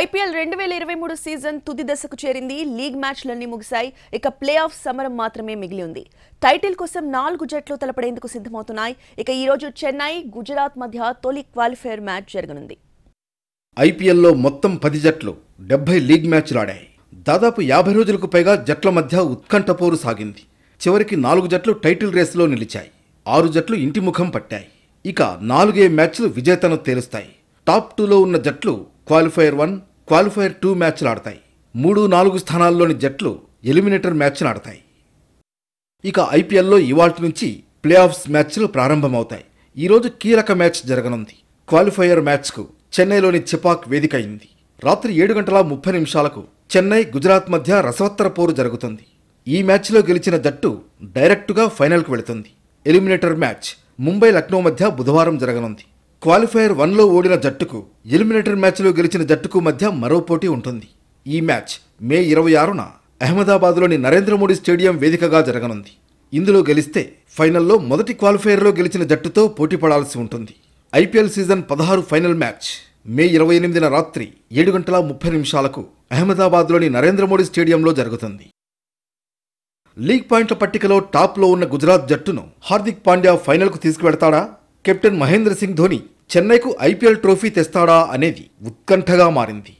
IPL రెండు వేల ఇరవై మూడు సీజన్ తుది దశకు చేరింది లీగ్ మ్యాచ్లన్నీ ముగిశాయి ఇక ప్లే ఆఫ్ సమరం మాత్రమే మిగిలి ఉంది టైటిల్ కోసం నాలుగు జట్లు తలపడేందుకు సిద్ధమవుతున్నాయి ఇక ఈరోజు చెన్నై గుజరాత్ మధ్య తొలి క్వాలిఫైర్ మ్యాచ్ జరగనుంది ఐపీఎల్లో మొత్తం పది జట్లు డెబ్బై లీగ్ మ్యాచ్లు ఆడాయి దాదాపు యాభై రోజులకు పైగా జట్ల మధ్య ఉత్కంఠ పోరు సాగింది చివరికి నాలుగు జట్లు టైటిల్ రేసులో నిలిచాయి ఆరు జట్లు ఇంటి ముఖం పట్టాయి ఇక నాలుగే మ్యాచ్లు విజేతను తేలుస్తాయి టాప్ టూలో ఉన్న జట్లు క్వాలిఫైర్ వన్ క్వాలిఫైర్ టూ మ్యాచ్లు ఆడతాయి మూడు నాలుగు స్థానాల్లోని జట్లు ఎలిమినేటర్ మ్యాచ్లు ఆడతాయి ఇక ఐపీఎల్లో ఇవాల్టి నుంచి ప్లే ఆఫ్స్ మ్యాచ్లు ప్రారంభమవుతాయి ఈరోజు కీలక మ్యాచ్ జరగనుంది క్వాలిఫైయర్ మ్యాచ్కు చెన్నైలోని చిపాక్ వేదిక అయింది రాత్రి ఏడు గంటల ముప్పై నిమిషాలకు చెన్నై గుజరాత్ మధ్య రసవత్తర పోరు జరుగుతుంది ఈ మ్యాచ్లో గెలిచిన జట్టు డైరెక్టుగా ఫైనల్కు వెళుతుంది ఎలిమినేటర్ మ్యాచ్ ముంబై లక్నో మధ్య బుధవారం జరగనుంది క్వాలిఫైర్ వన్లో ఓడిన జట్టుకు ఎలిమినేటర్ మ్యాచ్లో గెలిచిన జట్టుకు మధ్య మరో పోటీ ఉంటుంది ఈ మ్యాచ్ మే ఇరవై ఆరున అహ్మదాబాద్లోని నరేంద్ర మోడీ స్టేడియం వేదికగా జరగనుంది ఇందులో గెలిస్తే ఫైనల్లో మొదటి క్వాలిఫైర్లో గెలిచిన జట్టుతో పోటీ పడాల్సి ఉంటుంది ఐపీఎల్ సీజన్ పదహారు ఫైనల్ మ్యాచ్ మే ఇరవై ఎనిమిదిన రాత్రి ఏడు గంటల ముప్పై నిమిషాలకు అహ్మదాబాద్లోని నరేంద్ర మోడీ స్టేడియంలో జరుగుతుంది లీగ్ పాయింట్ల పట్టికలో టాప్లో ఉన్న గుజరాత్ జట్టును హార్దిక్ పాండ్యా ఫైనల్కు తీసుకువెడతాడా కెప్టెన్ మహేంద్ర సింగ్ ధోని చెన్నైకు ఐపీఎల్ ట్రోఫీ తెస్తాడా అనేది ఉత్కంఠగా మారింది